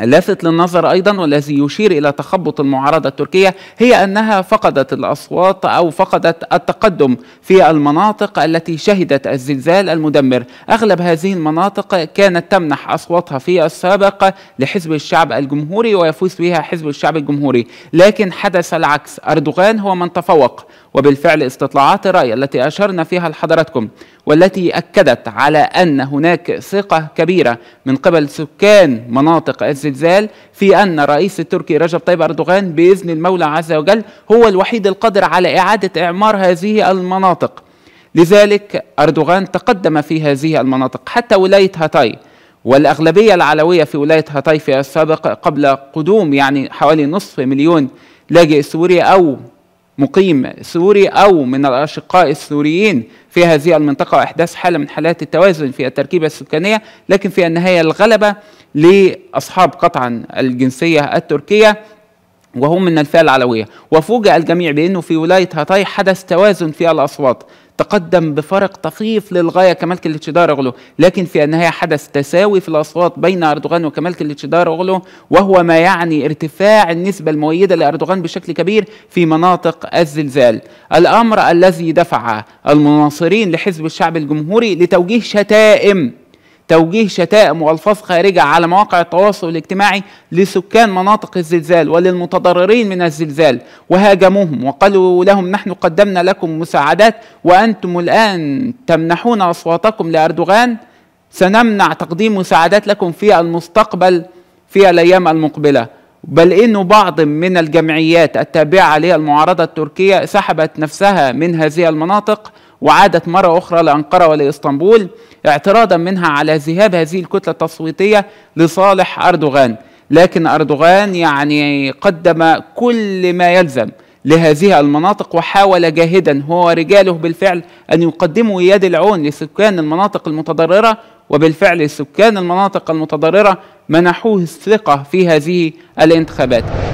اللافت للنظر ايضا والذي يشير الى تخبط المعارضه التركيه هي انها فقدت الاصوات او فقدت التقدم في المناطق التي شهدت الزلزال المدمر، اغلب هذه المناطق كانت تمنح اصواتها في السابق لحزب الشعب الجمهوري ويفوز بها حزب الشعب الجمهوري، لكن حدث العكس، اردوغان هو من تفوق وبالفعل استطلاعات الرأي التي أشرنا فيها لحضراتكم والتي أكدت على أن هناك ثقة كبيرة من قبل سكان مناطق الزلزال في أن الرئيس التركي رجب طيب أردوغان بإذن المولى عز وجل هو الوحيد القادر على إعادة إعمار هذه المناطق لذلك أردوغان تقدم في هذه المناطق حتى ولاية هاتاي والأغلبية العلوية في ولاية هاتاي في السابق قبل قدوم يعني حوالي نصف مليون لاجئ سوري أو مقيم سوري أو من الأشقاء السوريين في هذه المنطقة وإحداث حالة من حالات التوازن في التركيبة السكانية لكن في النهاية الغلبة لأصحاب قطعا الجنسية التركية وهم من الفئة العلوية وفوجئ الجميع بأنه في ولاية هاتاي حدث توازن في الأصوات تقدم بفرق طفيف للغاية كمال أغلو لكن في النهاية حدث تساوي في الأصوات بين أردوغان وكمال أغلو وهو ما يعني ارتفاع النسبة المؤيدة لأردوغان بشكل كبير في مناطق الزلزال الأمر الذي دفع المناصرين لحزب الشعب الجمهوري لتوجيه شتائم توجيه شتائم والفاظ خارجه على مواقع التواصل الاجتماعي لسكان مناطق الزلزال وللمتضررين من الزلزال وهاجموهم وقالوا لهم نحن قدمنا لكم مساعدات وانتم الان تمنحون اصواتكم لاردوغان سنمنع تقديم مساعدات لكم في المستقبل في الايام المقبله بل ان بعض من الجمعيات التابعه للمعارضه التركيه سحبت نفسها من هذه المناطق وعادت مرة أخرى لأنقرة ولإسطنبول اعتراضا منها على ذهاب هذه الكتلة التصويتية لصالح أردوغان لكن أردوغان يعني قدم كل ما يلزم لهذه المناطق وحاول جاهدا هو رجاله بالفعل أن يقدموا يد العون لسكان المناطق المتضررة وبالفعل سكان المناطق المتضررة منحوه الثقة في هذه الانتخابات